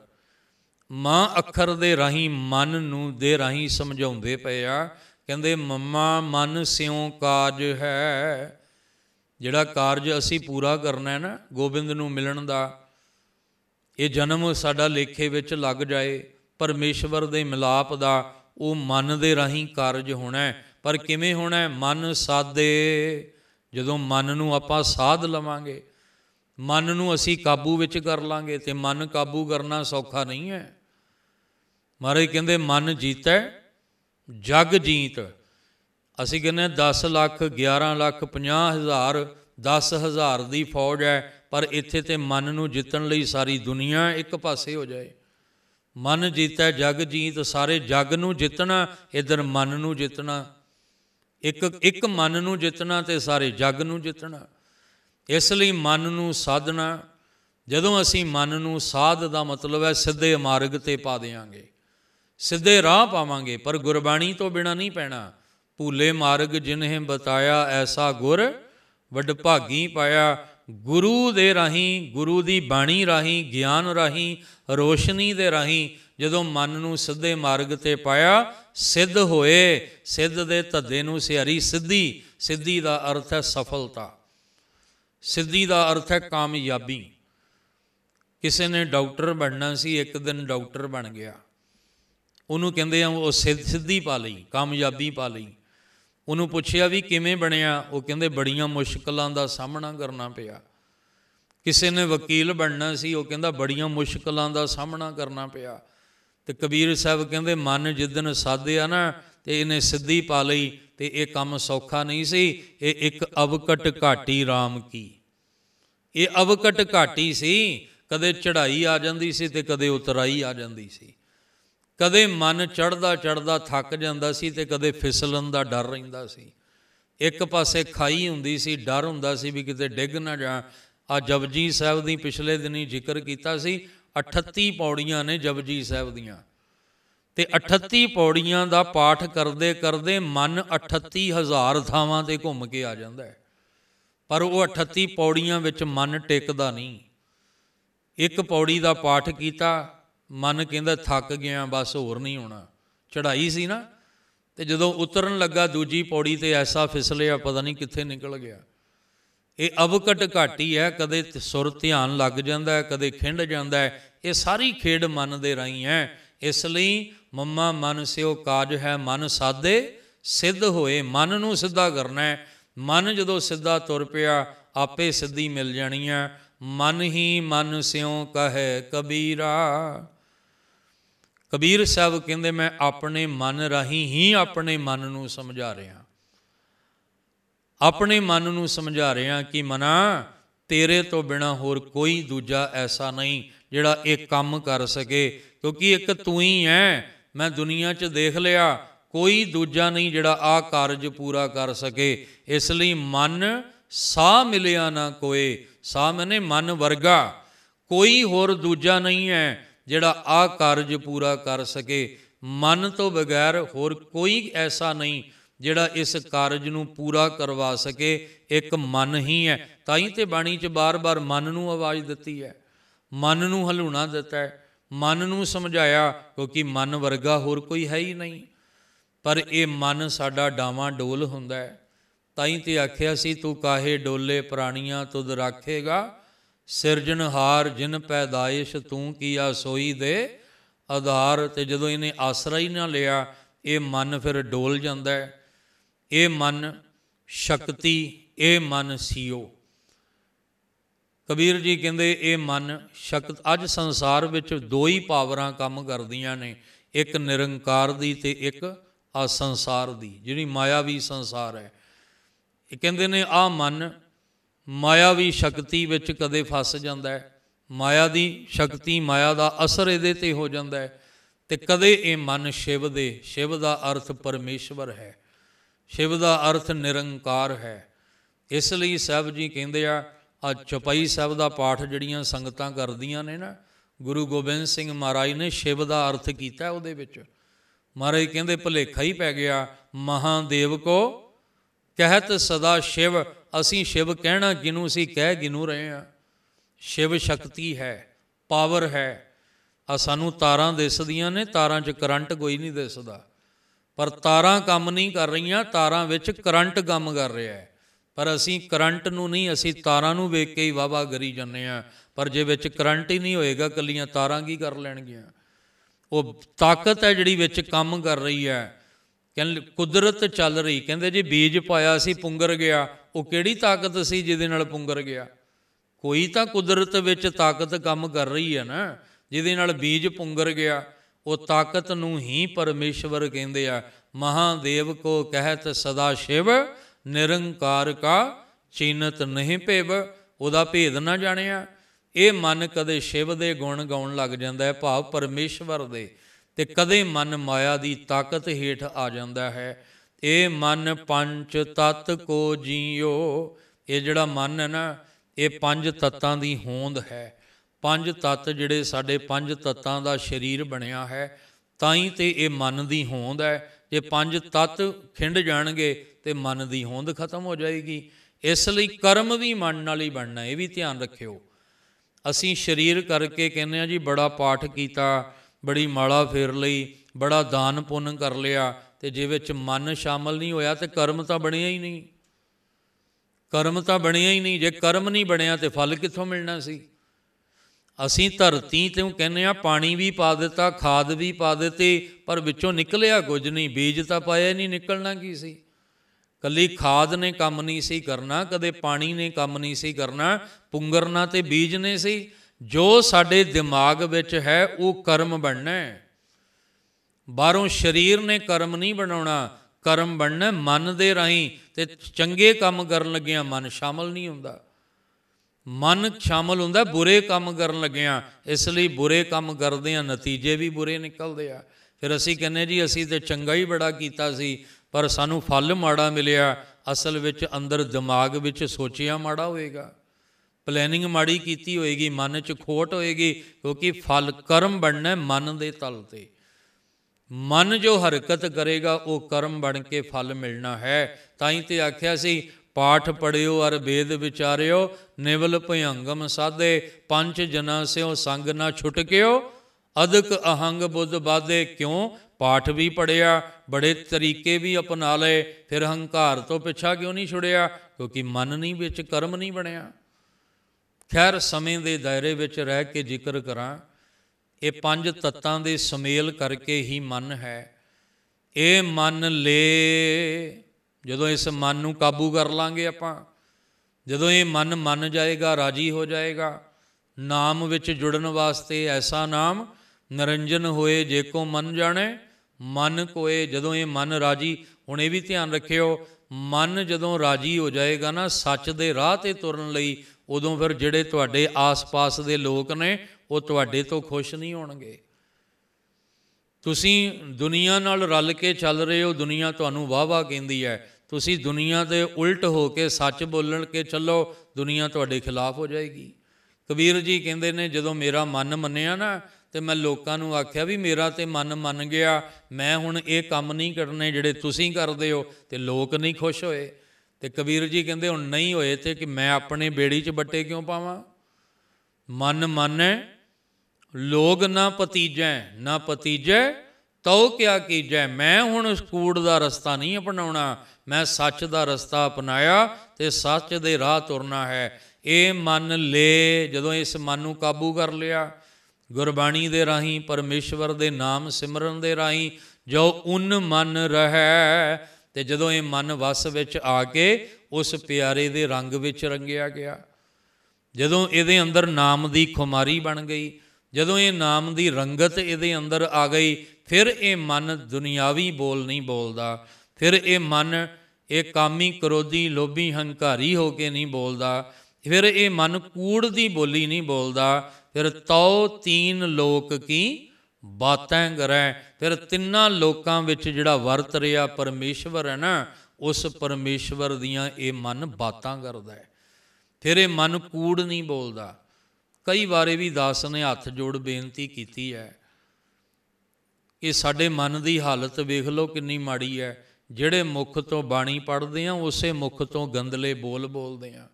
ਮਾਂ ਅੱਖਰ ਦੇ ਰਾਹੀਂ ਮਨ ਨੂੰ ਦੇ ਰਾਹੀਂ ਸਮਝਾਉਂਦੇ ਪਏ ਆ ਕਹਿੰਦੇ ਮੰਮਾ ਮਨ ਸਿਉ ਕਾਜ ਹੈ ਜਿਹੜਾ ਕਾਰਜ ਅਸੀਂ ਪੂਰਾ ਕਰਨਾ ਹੈ ਨਾ ਗੋਬਿੰਦ ਨੂੰ ਮਿਲਣ ਦਾ ਇਹ ਜਨਮ ਸਾਡਾ ਲੇਖੇ ਵਿੱਚ ਲੱਗ ਜਾਏ ਪਰਮੇਸ਼ਵਰ ਦੇ ਮਿਲਾਪ ਦਾ ਉਹ ਮਨ ਦੇ ਰਾਹੀਂ ਕਾਰਜ ਹੋਣਾ ਪਰ ਕਿਵੇਂ ਹੋਣਾ ਮਨ ਸਾਦੇ ਜਦੋਂ ਮਨ ਨੂੰ ਆਪਾਂ ਸਾਧ ਲਵਾਂਗੇ ਮਨ ਨੂੰ ਅਸੀਂ ਕਾਬੂ ਵਿੱਚ ਕਰ ਲਾਂਗੇ ਤੇ ਮਨ ਕਾਬੂ ਕਰਨਾ ਸੌਖਾ ਨਹੀਂ ਹੈ ਮਹਾਰਾਜ ਕਹਿੰਦੇ ਮਨ ਜੀਤੈ ਜਗ ਜੀਤ ਅਸੀਂ ਕਹਿੰਦੇ 10 ਲੱਖ 11 ਲੱਖ 50 ਹਜ਼ਾਰ 10 ਹਜ਼ਾਰ ਦੀ ਫੌਜ ਹੈ ਪਰ ਇੱਥੇ ਤੇ ਮਨ ਨੂੰ ਜਿੱਤਣ ਲਈ ਸਾਰੀ ਦੁਨੀਆ ਇੱਕ ਪਾਸੇ ਹੋ ਜਾਏ ਮਨ ਜੀਤਾ ਜਗ ਜੀਤ ਸਾਰੇ ਜਗ ਨੂੰ ਜਿੱਤਣਾ ਇਧਰ ਮਨ ਨੂੰ ਜਿੱਤਣਾ ਇੱਕ ਇੱਕ ਮਨ ਨੂੰ ਜਿੱਤਣਾ ਤੇ ਸਾਰੇ ਜੱਗ ਨੂੰ ਜਿੱਤਣਾ ਇਸ ਲਈ ਮਨ ਨੂੰ ਸਾਧਣਾ ਜਦੋਂ ਅਸੀਂ ਮਨ ਨੂੰ ਸਾਧ ਦਾ ਮਤਲਬ ਹੈ ਸਿੱਧੇ ਮਾਰਗ ਤੇ ਪਾ ਦੇਾਂਗੇ ਸਿੱਧੇ ਰਾਹ ਪਾਵਾਂਗੇ ਪਰ ਗੁਰਬਾਣੀ ਤੋਂ ਬਿਨਾ ਨਹੀਂ ਪੈਣਾ ਭੂਲੇ ਮਾਰਗ ਜਿਨਹਿ ਬਤਾਇਆ ਐਸਾ ਗੁਰ ਵੱਡ ਭਾਗੀ ਪਾਇਆ ਗੁਰੂ ਦੇ ਰਾਹੀਂ ਗੁਰੂ ਦੀ ਬਾਣੀ ਰਾਹੀਂ ਗਿਆਨ ਰਾਹੀਂ ਰੋਸ਼ਨੀ ਦੇ ਰਾਹੀਂ ਜਦੋਂ ਮਨ ਨੂੰ ਸਿੱਧੇ ਮਾਰਗ ਤੇ ਪਾਇਆ ਸਿੱਧ ਹੋਏ ਸਿੱਧ ਦੇ ਧੱਦੇ ਨੂੰ ਸਿਹਰੀ ਸਿੱਧੀ ਸਿੱਧੀ ਦਾ ਅਰਥ ਹੈ ਸਫਲਤਾ ਸਿੱਧੀ ਦਾ ਅਰਥ ਹੈ ਕਾਮਯਾਬੀ ਕਿਸੇ ਨੇ ਡਾਕਟਰ ਬਣਨਾ ਸੀ ਇੱਕ ਦਿਨ ਡਾਕਟਰ ਬਣ ਗਿਆ ਉਹਨੂੰ ਕਹਿੰਦੇ ਆ ਉਹ ਸਿੱਧੀ ਪਾ ਲਈ ਕਾਮਯਾਬੀ ਪਾ ਲਈ ਉਹਨੂੰ ਪੁੱਛਿਆ ਵੀ ਕਿਵੇਂ ਬਣਿਆ ਉਹ ਕਹਿੰਦੇ ਬੜੀਆਂ ਮੁਸ਼ਕਲਾਂ ਦਾ ਸਾਹਮਣਾ ਕਰਨਾ ਪਿਆ ਕਿਸੇ ਨੇ ਵਕੀਲ ਬਣਨਾ ਸੀ ਉਹ ਕਹਿੰਦਾ ਬੜੀਆਂ ਮੁਸ਼ਕਲਾਂ ਦਾ ਸਾਹਮਣਾ ਕਰਨਾ ਪਿਆ ਤੇ ਕਬੀਰ ਸਾਹਿਬ ਕਹਿੰਦੇ ਮਨ ਜਿੱਦਨ ਸਾਧਿਆ ਨਾ ਤੇ ਇਹਨੇ ਸਿੱਧੀ ਪਾ ਲਈ ਤੇ ਇਹ ਕੰਮ ਸੌਖਾ ਨਹੀਂ ਸੀ ਇਹ ਇੱਕ ਅਵਕਟ ਘਾਟੀ RAM ਕੀ ਇਹ ਅਵਕਟ ਘਾਟੀ ਸੀ ਕਦੇ ਚੜ੍ਹਾਈ ਆ ਜਾਂਦੀ ਸੀ ਤੇ ਕਦੇ ਉਤਰਾਈ ਆ ਜਾਂਦੀ ਸੀ ਕਦੇ ਮਨ ਚੜਦਾ ਚੜਦਾ ਥੱਕ ਜਾਂਦਾ ਸੀ ਤੇ ਕਦੇ ਫਿਸਲਣ ਦਾ ਡਰ ਰਹਿੰਦਾ ਸੀ ਇੱਕ ਪਾਸੇ ਖਾਈ ਹੁੰਦੀ ਸੀ ਡਰ ਹੁੰਦਾ ਸੀ ਵੀ ਕਿਤੇ ਡਿੱਗ ਨਾ ਜਾ ਆ ਜਪਜੀ ਸਾਹਿਬ ਦੀ ਪਿਛਲੇ ਦਿਨੀ ਜ਼ਿਕਰ ਕੀਤਾ ਸੀ 38 ਪੌੜੀਆਂ ਨੇ ਜਪਜੀ ਸਾਹਿਬ ਦੀਆਂ ਤੇ 38 ਪੌੜੀਆਂ ਦਾ ਪਾਠ ਕਰਦੇ ਕਰਦੇ ਮਨ 38000 ਥਾਵਾਂ ਤੇ ਘੁੰਮ ਕੇ ਆ ਜਾਂਦਾ ਹੈ ਪਰ ਉਹ 38 ਪੌੜੀਆਂ ਵਿੱਚ ਮਨ ਟਿਕਦਾ ਨਹੀਂ ਇੱਕ ਪੌੜੀ ਦਾ ਪਾਠ ਕੀਤਾ ਮਨ ਕਹਿੰਦਾ ਥੱਕ ਗਿਆ ਬਸ ਹੋਰ ਨਹੀਂ ਹੋਣਾ ਚੜਾਈ ਸੀ ਨਾ ਤੇ ਜਦੋਂ ਉਤਰਨ ਲੱਗਾ ਦੂਜੀ ਪੌੜੀ ਤੇ ਐਸਾ ਫਿਸਲਿਆ ਪਤਾ ਨਹੀਂ ਕਿੱਥੇ ਨਿਕਲ ਗਿਆ ਇਹ ਅਵਕਟ ਘਾਟੀ ਹੈ ਕਦੇ ਸੁਰ ਧਿਆਨ ਲੱਗ ਜਾਂਦਾ ਹੈ ਕਦੇ ਖਿੰਡ ਜਾਂਦਾ ਹੈ ਇਹ ਸਾਰੀ ਖੇਡ ਮਨ ਦੇ ਰਹੀ ਹੈ ਇਸ ਲਈ ਮੰਮਾ ਮਨ ਸਿਓ ਕਾਜ ਹੈ ਮਨ ਸਾਦੇ ਸਿੱਧ ਹੋਏ ਮਨ ਨੂੰ ਸਿੱਧਾ ਕਰਨਾ ਹੈ ਮਨ ਜਦੋਂ ਸਿੱਧਾ ਤੁਰ ਪਿਆ ਆਪੇ ਸਿੱਧੀ ਮਿਲ ਜਾਣੀ ਹੈ ਮਨ ਹੀ ਮਨ ਸਿਓ ਕਹੇ ਕਬੀਰਾ ਕਬੀਰ ਸਾਹਿਬ ਕਹਿੰਦੇ ਮੈਂ ਆਪਣੇ ਮਨ ਰਾਹੀਂ ਹੀ ਆਪਣੇ ਮਨ ਨੂੰ ਸਮਝਾ ਰਿਹਾ ਆਪਣੇ ਮਨ ਨੂੰ ਸਮਝਾ ਰਿਹਾ ਕਿ ਮਨਾ ਤੇਰੇ ਤੋਂ ਬਿਨਾ ਹੋਰ ਕੋਈ ਦੂਜਾ ਐਸਾ ਨਹੀਂ ਜਿਹੜਾ ਇਹ ਕੰਮ ਕਰ ਸਕੇ ਕਿਉਂਕਿ ਇੱਕ ਤੂੰ ਹੀ ਹੈ ਮੈਂ ਦੁਨੀਆ 'ਚ ਦੇਖ ਲਿਆ ਕੋਈ ਦੂਜਾ ਨਹੀਂ ਜਿਹੜਾ ਆ ਕਾਰਜ ਪੂਰਾ ਕਰ ਸਕੇ ਇਸ ਲਈ ਮਨ ਸਾ ਮਿਲਿਆ ਨਾ ਕੋਏ ਸਾ ਮਨੇ ਮਨ ਵਰਗਾ ਕੋਈ ਹੋਰ ਦੂਜਾ ਨਹੀਂ ਹੈ ਜਿਹੜਾ ਆ ਕਾਰਜ ਪੂਰਾ ਕਰ ਸਕੇ ਮਨ ਤੋਂ ਬਗੈਰ ਹੋਰ ਕੋਈ ਐਸਾ ਨਹੀਂ ਜਿਹੜਾ ਇਸ ਕਾਰਜ ਨੂੰ ਪੂਰਾ ਕਰਵਾ ਸਕੇ ਇੱਕ ਮਨ ਹੀ ਹੈ ਤਾਂ ਹੀ ਤੇ ਬਾਣੀ 'ਚ ਬਾਰ-ਬਾਰ ਮਨ ਨੂੰ ਆਵਾਜ਼ ਦਿੱਤੀ ਹੈ ਮਨ ਨੂੰ ਹਲੂਣਾ ਦਿੱਤਾ ਹੈ ਮਨ ਨੂੰ ਸਮਝਾਇਆ ਕਿਉਂਕਿ ਮਨ ਵਰਗਾ ਹੋਰ ਕੋਈ ਹੈ ਹੀ ਨਹੀਂ ਪਰ ਇਹ ਮਨ ਸਾਡਾ ਡਾਵਾਂ ਡੋਲ ਹੁੰਦਾ ਹੈ ਤਾਂ ਹੀ ਤੇ ਆਖਿਆ ਸੀ ਤੂੰ ਕਾਹੇ ਡੋਲੇ ਪ੍ਰਾਣੀਆਂ ਤੁਧ ਰੱਖੇਗਾ ਸਿਰਜਣਹਾਰ ਜਿਨ ਪੈਦਾਇਸ਼ ਤੂੰ ਕੀਆ ਸੋਈ ਦੇ ਆਧਾਰ ਤੇ ਜਦੋਂ ਇਹਨੇ ਆਸਰਾ ਹੀ ਨਾ ਲਿਆ ਇਹ ਮਨ ਫਿਰ ਡੋਲ ਜਾਂਦਾ ਹੈ ਇਹ ਮਨ ਸ਼ਕਤੀ ਇਹ ਮਨ ਸਿਓ ਕਬੀਰ ਜੀ ਕਹਿੰਦੇ ਇਹ ਮਨ ਸ਼ਕਤ ਅੱਜ ਸੰਸਾਰ ਵਿੱਚ ਦੋ ਹੀ ਪਾਵਰਾਂ ਕੰਮ ਕਰਦੀਆਂ ਨੇ ਇੱਕ ਨਿਰੰਕਾਰ ਦੀ ਤੇ ਇੱਕ ਆ ਸੰਸਾਰ ਦੀ ਜਿਹੜੀ ਮਾਇਆ ਵੀ ਸੰਸਾਰ ਹੈ ਇਹ ਕਹਿੰਦੇ ਨੇ ਆ ਮਨ ਮਾਇਆ ਵੀ ਸ਼ਕਤੀ ਵਿੱਚ ਕਦੇ ਫਸ ਜਾਂਦਾ ਹੈ ਮਾਇਆ ਦੀ ਸ਼ਕਤੀ ਮਾਇਆ ਦਾ ਅਸਰ ਇਹਦੇ ਤੇ ਹੋ ਜਾਂਦਾ ਹੈ ਤੇ ਕਦੇ ਇਹ ਮਨ ਸ਼ਿਵ ਦੇ ਸ਼ਿਵ ਦਾ ਅਰਥ ਪਰਮੇਸ਼ਵਰ ਹੈ ਸ਼ਿਵ ਦਾ ਅਰਥ ਨਿਰੰਕਾਰ ਹੈ ਇਸ ਲਈ ਸਾਹਿਬ ਜੀ ਕਹਿੰਦੇ ਆ ਆ ਚਪਈ ਸਾਹਿਬ ਦਾ ਪਾਠ ਜਿਹੜੀਆਂ ਸੰਗਤਾਂ ਕਰਦੀਆਂ ਨੇ ਨਾ ਗੁਰੂ ਗੋਬਿੰਦ ਸਿੰਘ ਮਹਾਰਾਜ ਨੇ ਸ਼ਿਵ ਦਾ ਅਰਥ ਕੀਤਾ ਉਹਦੇ ਵਿੱਚ ਮਹਾਰਾਜ ਕਹਿੰਦੇ ਭਲੇਖਾ ਹੀ ਪੈ ਗਿਆ ਮਹਾਦੇਵ ਕੋ ਕਹਿਤ ਸਦਾ ਸ਼ਿਵ ਅਸੀਂ ਸ਼ਿਵ ਕਹਿਣਾ ਜਿਹਨੂੰ ਅਸੀਂ ਕਹਿ ਗਿਨੂ ਰਹੇ ਆ ਸ਼ਿਵ ਸ਼ਕਤੀ ਹੈ ਪਾਵਰ ਹੈ ਆ ਸਾਨੂੰ ਤਾਰਾਂ ਦਿਸਦੀਆਂ ਨੇ ਤਾਰਾਂ 'ਚ ਕਰੰਟ ਕੋਈ ਨਹੀਂ ਦਿਸਦਾ ਪਰ ਤਾਰਾਂ ਕੰਮ ਨਹੀਂ ਕਰ ਰਹੀਆਂ ਤਾਰਾਂ ਵਿੱਚ ਕਰੰਟ ਕੰਮ ਕਰ ਰਿਹਾ ਹੈ ਪਰ ਅਸੀਂ ਕਰੰਟ ਨੂੰ ਨਹੀਂ ਅਸੀਂ ਤਾਰਾਂ ਨੂੰ ਵੇਖ ਕੇ ਹੀ ਵਾਵਾ ਗਰੀ ਜਾਂਦੇ ਆ ਪਰ ਜੇ ਵਿੱਚ ਕਰੰਟ ਹੀ ਨਹੀਂ ਹੋਏਗਾ ਕੱਲੀਆਂ ਤਾਰਾਂ ਕੀ ਕਰ ਲੈਣਗੀਆਂ ਉਹ ਤਾਕਤ ਹੈ ਜਿਹੜੀ ਵਿੱਚ ਕੰਮ ਕਰ ਰਹੀ ਹੈ ਕਹਿੰਦੇ ਕੁਦਰਤ ਚੱਲ ਰਹੀ ਕਹਿੰਦੇ ਜੀ ਬੀਜ ਪਾਇਆ ਸੀ ਪੁੰਗਰ ਗਿਆ ਉਹ ਕਿਹੜੀ ਤਾਕਤ ਸੀ ਜਿਹਦੇ ਨਾਲ ਪੁੰਗਰ ਗਿਆ ਕੋਈ ਤਾਂ ਕੁਦਰਤ ਵਿੱਚ ਤਾਕਤ ਕੰਮ ਕਰ ਰਹੀ ਹੈ ਨਾ ਜਿਹਦੇ ਨਾਲ ਬੀਜ ਪੁੰਗਰ ਗਿਆ ਉਹ ਤਾਕਤ ਨੂੰ ਹੀ ਪਰਮੇਸ਼ਵਰ ਕਹਿੰਦੇ ਆ ਮਹਾਦੇਵ ਕੋ ਕਹਿਤ ਸਦਾ ਸ਼ਿਵ ਨਿਰੰਕਾਰ ਕਾ ਚੀਨਤ ਨਹੀਂ ਭੇਵ ਉਹਦਾ ਭੇਦ ਨਾ ਜਾਣਿਆ ਇਹ ਮਨ ਕਦੇ ਸ਼ਿਵ ਦੇ ਗੁਣ ਗਾਉਣ ਲੱਗ ਜਾਂਦਾ ਹੈ ਭਾਵ ਪਰਮੇਸ਼ਵਰ ਦੇ ਤੇ ਕਦੇ ਮਨ ਮਾਇਆ ਦੀ ਤਾਕਤ ਹੇਠ ਆ ਜਾਂਦਾ ਹੈ ਇਹ ਮਨ ਪੰਜ ਤਤ ਕੋ ਜੀਓ ਇਹ ਜਿਹੜਾ ਮਨ ਹੈ ਨਾ ਇਹ ਪੰਜ ਤਤਾਂ ਦੀ ਹੋਂਦ ਹੈ ਪੰਜ ਤਤ ਜਿਹੜੇ ਸਾਡੇ ਪੰਜ ਤਤਾਂ ਦਾ ਸਰੀਰ ਬਣਿਆ ਹੈ ਤਾਂ ਹੀ ਤੇ ਇਹ ਮਨ ਦੀ ਹੋਂਦ ਹੈ ਜੇ ਪੰਜ ਤਤ ਖਿੰਡ ਜਾਣਗੇ ਤੇ ਮਨ ਦੀ ਹੋਂਦ ਖਤਮ ਹੋ ਜਾਏਗੀ ਇਸ ਲਈ ਕਰਮ ਵੀ ਮਨ ਨਾਲ ਹੀ ਬਣਨਾ ਇਹ ਵੀ ਧਿਆਨ ਰੱਖਿਓ ਅਸੀਂ ਸਰੀਰ ਕਰਕੇ ਕਹਿੰਦੇ ਆ ਜੀ ਬੜਾ ਪਾਠ ਕੀਤਾ ਬੜੀ ਮਾਲਾ ਫੇਰ ਲਈ ਬੜਾ ਦਾਨ ਪੁੰਨ ਕਰ ਲਿਆ ਤੇ ਜੇ ਵਿੱਚ ਮਨ ਸ਼ਾਮਲ ਨਹੀਂ ਹੋਇਆ ਤੇ ਕਰਮ ਤਾਂ ਬਣਿਆ ਹੀ ਨਹੀਂ ਕਰਮ ਤਾਂ ਬਣਿਆ ਹੀ ਨਹੀਂ ਜੇ ਕਰਮ ਨਹੀਂ ਬਣਿਆ ਤੇ ਫਲ ਕਿੱਥੋਂ ਮਿਲਣਾ ਸੀ ਅਸੀਂ ਧਰਤੀ ਤੇ ਕਹਿੰਨੇ ਆ ਪਾਣੀ ਵੀ ਪਾ ਦਿੱਤਾ ਖਾਦ ਵੀ ਪਾ ਦਿੱਤੀ ਪਰ ਵਿੱਚੋਂ ਨਿਕਲਿਆ ਕੁਝ ਨਹੀਂ ਬੀਜ ਤਾਂ ਪਾਇਆ ਨਹੀਂ ਨਿਕਲਣਾ ਕੀ ਸੀ ਕੱਲੀ ਖਾਦ ਨੇ ਕੰਮ ਨਹੀਂ ਸੀ ਕਰਨਾ ਕਦੇ ਪਾਣੀ ਨੇ ਕੰਮ ਨਹੀਂ ਸੀ ਕਰਨਾ ਪੁੰਗਰਨਾ ਤੇ ਬੀਜ ਨੇ ਸੀ ਜੋ ਸਾਡੇ ਦਿਮਾਗ ਵਿੱਚ ਹੈ ਉਹ ਕਰਮ ਬਣਨਾ ਹੈ ਬਾਹਰੋਂ ਸਰੀਰ ਨੇ ਕਰਮ ਨਹੀਂ ਬਣਾਉਣਾ ਕਰਮ ਬਣਨਾ ਮਨ ਦੇ ਰਾਹੀਂ ਤੇ ਚੰਗੇ ਕੰਮ ਕਰਨ ਲੱਗਿਆਂ ਮਨ ਸ਼ਾਮਲ ਨਹੀਂ ਹੁੰਦਾ ਮਨ ਸ਼ਾਮਲ ਹੁੰਦਾ ਬੁਰੇ ਕੰਮ ਕਰਨ ਲੱਗਿਆਂ ਇਸ ਲਈ ਬੁਰੇ ਕੰਮ ਕਰਦੇ ਆ ਨਤੀਜੇ ਵੀ ਬੁਰੇ ਨਿਕਲਦੇ ਆ ਫਿਰ ਅਸੀਂ ਕਹਿੰਨੇ ਜੀ ਅਸੀਂ ਤੇ ਚੰਗਾ ਹੀ ਬੜਾ ਕੀਤਾ ਸੀ ਪਰ ਸਾਨੂੰ ਫਲ ਮਾੜਾ ਮਿਲਿਆ ਅਸਲ ਵਿੱਚ ਅੰਦਰ ਦਿਮਾਗ ਵਿੱਚ ਸੋਚਿਆ ਮਾੜਾ ਹੋਏਗਾ ਪਲੈਨਿੰਗ ਮਾੜੀ ਕੀਤੀ ਹੋਏਗੀ ਮਨ 'ਚ ਖੋਟ ਹੋਏਗੀ ਕਿਉਂਕਿ ਫਲ ਕਰਮ ਬਣਨਾ ਮਨ ਦੇ ਤਲ ਤੇ ਮਨ ਜੋ ਹਰਕਤ ਕਰੇਗਾ ਉਹ ਕਰਮ ਬਣ ਕੇ ਫਲ ਮਿਲਣਾ ਹੈ ਤਾਂ ਹੀ ਤੇ ਆਖਿਆ ਸੀ ਪਾਠ ਪੜਿਓ ਅਰ ਵੇਦ ਵਿਚਾਰਿਓ ਨਿਵਲ ਭਯੰਗਮ ਸਾਦੇ ਪੰਜ ਜਨਾ ਸਿਓ ਸੰਗ ਨਾ ਛੁਟਕਿਓ ਅਦਕ ਅਹੰਗ ਬੁੱਧ ਬਾਦੇ ਕਿਉਂ ਪਾਠ ਵੀ ਪੜਿਆ ਬੜੇ ਤਰੀਕੇ ਵੀ ਅਪਣਾ ਲਏ ਫਿਰ ਹੰਕਾਰ ਤੋਂ ਪਿੱਛਾ ਕਿਉਂ ਨਹੀਂ ਛੁੜਿਆ ਕਿਉਂਕਿ ਮਨ ਨਹੀਂ ਵਿੱਚ ਕਰਮ ਨਹੀਂ ਬਣਿਆ ਖੈਰ ਸਮੇਂ ਦੇ ਦਾਇਰੇ ਵਿੱਚ ਰਹਿ ਕੇ ਜ਼ਿਕਰ ਕਰਾਂ ਇਹ ਪੰਜ ਤੱਤਾਂ ਦੇ ਸਮੇਲ ਕਰਕੇ ਹੀ ਮਨ ਹੈ ਇਹ ਮਨ ਲੈ ਜਦੋਂ ਇਸ ਮਨ ਨੂੰ ਕਾਬੂ ਕਰ ਲਾਂਗੇ ਆਪਾਂ ਜਦੋਂ ਇਹ ਮਨ ਮੰਨ ਜਾਏਗਾ ਰਾਜੀ ਹੋ ਜਾਏਗਾ ਨਾਮ ਵਿੱਚ ਜੁੜਨ ਵਾਸਤੇ ਐਸਾ ਨਾਮ ਨਰੰਜਨ ਹੋਏ ਜੇ ਕੋ ਮਨ ਜਾਣੇ ਮਨ ਕੋਏ ਜਦੋਂ ਇਹ ਮਨ ਰਾਜੀ ਹੁਣ ਇਹ ਵੀ ਧਿਆਨ ਰੱਖਿਓ ਮਨ ਜਦੋਂ ਰਾਜੀ ਹੋ ਜਾਏਗਾ ਨਾ ਸੱਚ ਦੇ ਰਾਹ ਤੇ ਤੁਰਨ ਲਈ ਉਦੋਂ ਫਿਰ ਜਿਹੜੇ ਤੁਹਾਡੇ ਆਸ-ਪਾਸ ਦੇ ਲੋਕ ਨੇ ਉਹ ਤੁਹਾਡੇ ਤੋਂ ਖੁਸ਼ ਨਹੀਂ ਹੋਣਗੇ ਤੁਸੀਂ ਦੁਨੀਆ ਨਾਲ ਰਲ ਕੇ ਚੱਲ ਰਹੇ ਹੋ ਦੁਨੀਆ ਤੁਹਾਨੂੰ ਵਾਵਾ ਕਹਿੰਦੀ ਹੈ ਤੁਸੀਂ ਦੁਨੀਆ ਦੇ ਉਲਟ ਹੋ ਕੇ ਸੱਚ ਬੋਲਣ ਕੇ ਚੱਲੋ ਦੁਨੀਆ ਤੁਹਾਡੇ ਖਿਲਾਫ ਹੋ ਜਾਏਗੀ ਕਬੀਰ ਜੀ ਕਹਿੰਦੇ ਨੇ ਜਦੋਂ ਮੇਰਾ ਮਨ ਮੰਨਿਆ ਨਾ ਤੇ ਮੈਂ ਲੋਕਾਂ ਨੂੰ ਆਖਿਆ ਵੀ ਮੇਰਾ ਤੇ ਮਨ ਮੰਨ ਗਿਆ ਮੈਂ ਹੁਣ ਇਹ ਕੰਮ ਨਹੀਂ ਕਰਨੇ ਜਿਹੜੇ ਤੁਸੀਂ ਕਰਦੇ ਹੋ ਤੇ ਲੋਕ ਨਹੀਂ ਖੁਸ਼ ਹੋਏ ਤੇ ਕਬੀਰ ਜੀ ਕਹਿੰਦੇ ਹੁਣ ਨਹੀਂ ਹੋਏ ਤੇ ਕਿ ਮੈਂ ਆਪਣੇ ਬੇੜੀ 'ਚ ਬੱਟੇ ਕਿਉਂ ਪਾਵਾਂ ਮਨ ਮੰਨੇ ਲੋਗ ਨਾ ਪਤੀਜੈ ਨਾ ਪਤੀਜੈ ਤਉ ਕਿਆ ਕੀਜੈ ਮੈਂ ਹੁਣ ਉਸ ਕੂੜ ਦਾ ਰਸਤਾ ਨਹੀਂ ਅਪਣਾਉਣਾ ਮੈਂ ਸੱਚ ਦਾ ਰਸਤਾ ਅਪਣਾਇਆ ਤੇ ਸੱਚ ਦੇ ਰਾਹ ਤੁਰਨਾ ਹੈ ਇਹ ਮਨ ਲੈ ਜਦੋਂ ਇਸ ਮਨ ਨੂੰ ਕਾਬੂ ਕਰ ਲਿਆ ਗੁਰਬਾਣੀ ਦੇ ਰਾਹੀਂ ਪਰਮੇਸ਼ਵਰ ਦੇ ਨਾਮ ਸਿਮਰਨ ਦੇ ਰਾਹੀਂ ਜੋ ਉਨ ਮਨ ਰਹੈ ਤੇ ਜਦੋਂ ਇਹ ਮਨ ਵਸ ਵਿੱਚ ਆ ਕੇ ਉਸ ਪਿਆਰੇ ਦੇ ਰੰਗ ਵਿੱਚ ਰੰਗਿਆ ਗਿਆ ਜਦੋਂ ਇਹਦੇ ਅੰਦਰ ਨਾਮ ਦੀ ਖੁਮਾਰੀ ਬਣ ਗਈ ਜਦੋਂ ਇਹ ਨਾਮ ਦੀ ਰੰਗਤ ਇਹਦੇ ਅੰਦਰ ਆ ਗਈ ਫਿਰ ਇਹ ਮਨ ਦੁਨਿਆਵੀ ਬੋਲ ਨਹੀਂ ਬੋਲਦਾ ਫਿਰ ਇਹ ਮਨ ਇਹ ਕਾਮੀ ਕਰੋਧੀ ਲੋਭੀ ਹੰਕਾਰੀ ਹੋ ਕੇ ਨਹੀਂ ਬੋਲਦਾ ਫਿਰ ਇਹ ਮਨ ਕੂੜ ਦੀ ਬੋਲੀ ਨਹੀਂ ਬੋਲਦਾ ਫਿਰ ਤਉ ਤੀਨ ਲੋਕ ਕੀ ਬਾਤਾਂ ਕਰੈ ਫਿਰ ਤਿੰਨਾਂ ਲੋਕਾਂ ਵਿੱਚ ਜਿਹੜਾ ਵਰਤ ਰਿਹਾ ਪਰਮੇਸ਼ਵਰ ਹੈ ਨਾ ਉਸ ਪਰਮੇਸ਼ਵਰ ਦੀਆਂ ਇਹ ਮਨ ਬਾਤਾਂ ਕਰਦਾ ਹੈ ਫਿਰ ਇਹ ਮਨ ਕੂੜ ਨਹੀਂ ਬੋਲਦਾ ਕਈ ਵਾਰੇ ਵੀ ਦਾਸ ਨੇ ਹੱਥ ਜੋੜ ਬੇਨਤੀ ਕੀਤੀ ਹੈ ਇਹ ਸਾਡੇ ਮਨ ਦੀ ਹਾਲਤ ਵੇਖ ਲਓ ਕਿੰਨੀ ਮਾੜੀ ਹੈ ਜਿਹੜੇ ਮੁਖ ਤੋਂ ਬਾਣੀ ਪੜ੍ਹਦੇ ਆ ਉਸੇ ਮੁਖ ਤੋਂ ਗੰਦਲੇ ਬੋਲ ਬੋਲਦੇ ਆ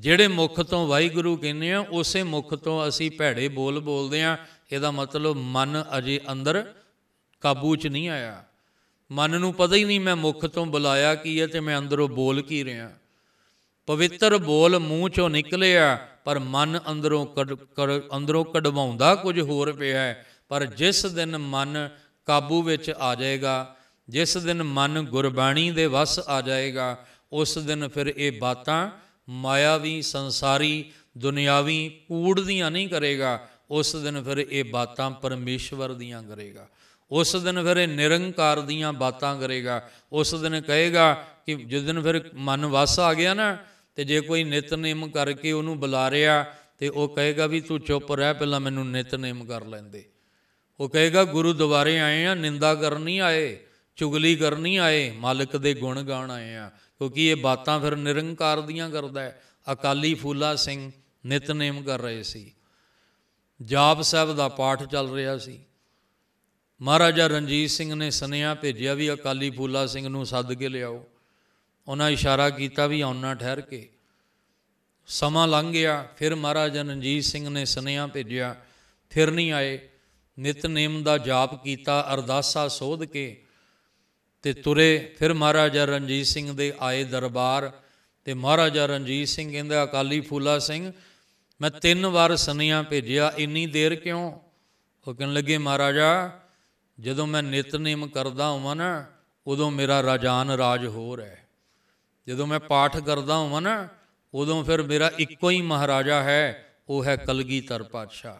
ਜਿਹੜੇ ਮੁਖ ਤੋਂ ਵਾਹਿਗੁਰੂ ਕਹਿੰਦੇ ਆ ਉਸੇ ਮੁਖ ਤੋਂ ਅਸੀਂ ਭੈੜੇ ਬੋਲ ਬੋਲਦੇ ਆ ਇਹਦਾ ਮਤਲਬ ਮਨ ਅਜੇ ਅੰਦਰ ਕਾਬੂ 'ਚ ਨਹੀਂ ਆਇਆ ਮਨ ਨੂੰ ਪਤਾ ਹੀ ਨਹੀਂ ਮੈਂ ਮੁਖ ਤੋਂ ਬੁਲਾਇਆ ਕੀ ਹੈ ਤੇ ਮੈਂ ਅੰਦਰੋਂ ਬੋਲ ਕੀ ਰਿਹਾ ਪਵਿੱਤਰ ਬੋਲ ਮੂੰਹ 'ਚੋਂ ਨਿਕਲਿਆ ਪਰ ਮਨ ਅੰਦਰੋਂ ਅੰਦਰੋਂ ਕਢਵਾਉਂਦਾ ਕੁਝ ਹੋਰ ਪਿਆ ਹੈ ਪਰ ਜਿਸ ਦਿਨ ਮਨ ਕਾਬੂ ਵਿੱਚ ਆ ਜਾਏਗਾ ਜਿਸ ਦਿਨ ਮਨ ਗੁਰਬਾਣੀ ਦੇ ਵਸ ਆ ਜਾਏਗਾ ਉਸ ਦਿਨ ਫਿਰ ਇਹ ਬਾਤਾਂ ਮਾਇਆਵੀ ਸੰਸਾਰੀ ਦੁਨਿਆਵੀ ਕੂੜ ਦੀਆਂ ਨਹੀਂ ਕਰੇਗਾ ਉਸ ਦਿਨ ਫਿਰ ਇਹ ਬਾਤਾਂ ਪਰਮੇਸ਼ਵਰ ਦੀਆਂ ਕਰੇਗਾ ਉਸ ਦਿਨ ਫਿਰ ਇਹ ਨਿਰੰਕਾਰ ਦੀਆਂ ਬਾਤਾਂ ਕਰੇਗਾ ਉਸ ਦਿਨ ਕਹੇਗਾ ਕਿ ਜਿਸ ਦਿਨ ਫਿਰ ਮਨ ਵਸ ਆ ਗਿਆ ਨਾ ਤੇ ਜੇ ਕੋਈ ਨਿਤਨੇਮ ਕਰਕੇ ਉਹਨੂੰ ਬੁਲਾ ਰਿਹਾ ਤੇ ਉਹ ਕਹੇਗਾ ਵੀ ਤੂੰ ਚੁੱਪ ਰਹਿ ਪਹਿਲਾਂ ਮੈਨੂੰ ਨਿਤਨੇਮ ਕਰ ਲੈਂਦੇ ਉਹ ਕਹੇਗਾ ਗੁਰੂ ਦੁਆਰੇ ਆਏ ਆ ਨਿੰਦਾ ਕਰਨ ਨਹੀਂ ਆਏ ਚੁਗਲੀ ਕਰਨੀ ਆਏ ਮਾਲਕ ਦੇ ਗੁਣ ਗਾਣ ਆਏ ਆ ਕਿਉਂਕਿ ਇਹ ਬਾਤਾਂ ਫਿਰ ਨਿਰੰਕਾਰ ਦੀਆਂ ਕਰਦਾ ਹੈ ਅਕਾਲੀ ਫੂਲਾ ਸਿੰਘ ਨਿਤਨੇਮ ਕਰ ਰਹੇ ਸੀ ਜਾਪ ਸਾਹਿਬ ਦਾ ਪਾਠ ਚੱਲ ਰਿਹਾ ਸੀ ਮਹਾਰਾਜਾ ਰਣਜੀਤ ਸਿੰਘ ਨੇ ਸੁਨੇਹਾ ਭੇਜਿਆ ਵੀ ਅਕਾਲੀ ਫੂਲਾ ਸਿੰਘ ਨੂੰ ਸੱਦ ਕੇ ਲਿਆਓ ਉਹਨਾਂ ਇਸ਼ਾਰਾ ਕੀਤਾ ਵੀ ਆਉਣਾ ਠਹਿਰ ਕੇ ਸਮਾਂ ਲੰਘ ਗਿਆ ਫਿਰ ਮਹਾਰਾਜਾ ਰਣਜੀਤ ਸਿੰਘ ਨੇ ਸੁਨੇਹਾ ਭੇਜਿਆ ਫਿਰ ਨਹੀਂ ਆਏ ਨਿਤਨੇਮ ਦਾ ਜਾਪ ਕੀਤਾ ਅਰਦਾਸਾ ਸੋਧ ਕੇ ਤੇ ਤੁਰੇ ਫਿਰ ਮਹਾਰਾਜਾ ਰਣਜੀਤ ਸਿੰਘ ਦੇ ਆਏ ਦਰਬਾਰ ਤੇ ਮਹਾਰਾਜਾ ਰਣਜੀਤ ਸਿੰਘ ਕਹਿੰਦਾ ਅਕਾਲੀ ਫੂਲਾ ਸਿੰਘ ਮੈਂ ਤਿੰਨ ਵਾਰ ਸਨੀਆਂ ਭੇਜਿਆ ਇੰਨੀ ਦੇਰ ਕਿਉਂ ਉਹ ਕਹਿਣ ਲੱਗੇ ਮਹਾਰਾਜਾ ਜਦੋਂ ਮੈਂ ਨਿਤਨੇਮ ਕਰਦਾ ਹਾਂ ਨਾ ਉਦੋਂ ਮੇਰਾ ਰਾਜਾਨ ਰਾਜ ਹੋਰ ਹੈ ਜਦੋਂ ਮੈਂ ਪਾਠ ਕਰਦਾ ਹਾਂ ਨਾ ਉਦੋਂ ਫਿਰ ਮੇਰਾ ਇੱਕੋ ਹੀ ਮਹਾਰਾਜਾ ਹੈ ਉਹ ਹੈ ਕਲਗੀਧਰ ਪਾਤਸ਼ਾਹ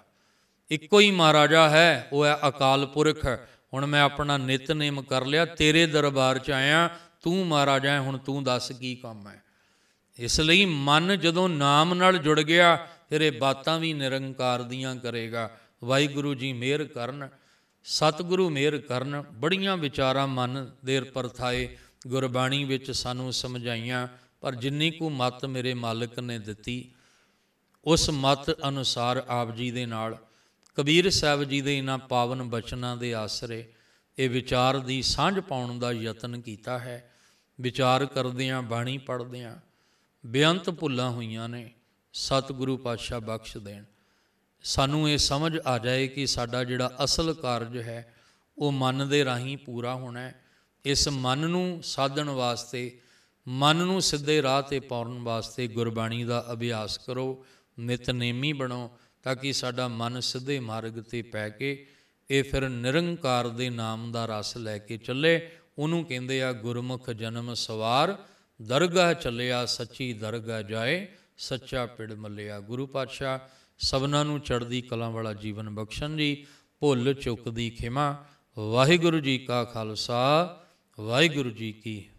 ਇੱਕੋ ਹੀ ਮਹਾਰਾਜਾ ਹੈ ਉਹ ਹੈ ਅਕਾਲ ਪੁਰਖ ਹੁਣ ਮੈਂ ਆਪਣਾ ਨਿਤਨੇਮ ਕਰ ਲਿਆ ਤੇਰੇ ਦਰਬਾਰ 'ਚ ਆਇਆ ਤੂੰ ਮਹਾਰਾਜ ਹੁਣ ਤੂੰ ਦੱਸ ਕੀ ਕੰਮ ਹੈ ਇਸ ਲਈ ਮਨ ਜਦੋਂ ਨਾਮ ਨਾਲ ਜੁੜ ਗਿਆ ਫਿਰ ਇਹ ਬਾਤਾਂ ਵੀ ਨਿਰੰਕਾਰ ਦੀਆਂ ਕਰੇਗਾ ਵਾਹਿਗੁਰੂ ਜੀ ਮਿਹਰ ਕਰਨ ਸਤਿਗੁਰੂ ਮਿਹਰ ਕਰਨ ਬੜੀਆਂ ਵਿਚਾਰਾਂ ਮਨ ਦੇਰ ਪਰਥਾਏ ਗੁਰਬਾਣੀ ਵਿੱਚ ਸਾਨੂੰ ਸਮਝਾਈਆਂ ਪਰ ਜਿੰਨੀ ਕੁ ਮਤ ਮੇਰੇ ਮਾਲਕ ਨੇ ਦਿੱਤੀ ਉਸ ਮਤ ਅਨੁਸਾਰ ਆਪ ਜੀ ਦੇ ਨਾਲ ਕਬੀਰ ਸਾਹਿਬ ਜੀ ਦੇ ਇਹਨਾਂ ਪਾਵਨ ਬਚਨਾਂ ਦੇ ਆਸਰੇ ਇਹ ਵਿਚਾਰ ਦੀ ਸਾਂਝ ਪਾਉਣ ਦਾ ਯਤਨ ਕੀਤਾ ਹੈ ਵਿਚਾਰ ਕਰਦੇ ਬਾਣੀ ਪੜਦਿਆਂ ਬੇਅੰਤ ਭੁੱਲਾਂ ਹੋਈਆਂ ਨੇ ਸਤਿਗੁਰੂ ਪਾਤਸ਼ਾਹ ਬਖਸ਼ ਦੇਣ ਸਾਨੂੰ ਇਹ ਸਮਝ ਆ ਜਾਏ ਕਿ ਸਾਡਾ ਜਿਹੜਾ ਅਸਲ ਕਾਰਜ ਹੈ ਉਹ ਮਨ ਦੇ ਰਾਹੀਂ ਪੂਰਾ ਹੋਣਾ ਹੈ ਇਸ ਮਨ ਨੂੰ ਸਾਧਣ ਵਾਸਤੇ ਮਨ ਨੂੰ ਸਿੱਧੇ ਰਾਹ ਤੇ ਪਾਉਣ ਵਾਸਤੇ ਗੁਰਬਾਣੀ ਦਾ ਅਭਿਆਸ ਕਰੋ ਨਿਤਨੇਮੀ ਬਣੋ ਤਾਂ ਕਿ ਸਾਡਾ ਮਨ ਸਿੱਧੇ ਮਾਰਗ ਤੇ ਪੈ ਕੇ ਇਹ ਫਿਰ ਨਿਰੰਕਾਰ ਦੇ ਨਾਮ ਦਾ ਰਸ ਲੈ ਕੇ ਚੱਲੇ ਉਹਨੂੰ ਕਹਿੰਦੇ ਆ ਗੁਰਮੁਖ ਜਨਮ ਸਵਾਰ ਦਰਗਾਹ ਚੱਲਿਆ ਸੱਚੀ ਦਰਗਾਹ ਜਾਏ ਸੱਚਾ ਪਿੜ ਮੱਲਿਆ ਗੁਰੂ ਪਾਤਸ਼ਾਹ ਸਭਨਾਂ ਨੂੰ ਚੜ੍ਹਦੀ ਕਲਾ ਵਾਲਾ ਜੀਵਨ ਬਖਸ਼ਣ ਜੀ ਭੁੱਲ ਚੁੱਕ ਦੀ ਖਿਮਾ ਵਾਹਿਗੁਰੂ ਜੀ ਕਾ ਖਾਲਸਾ ਵਾਹਿਗੁਰੂ ਜੀ ਕੀ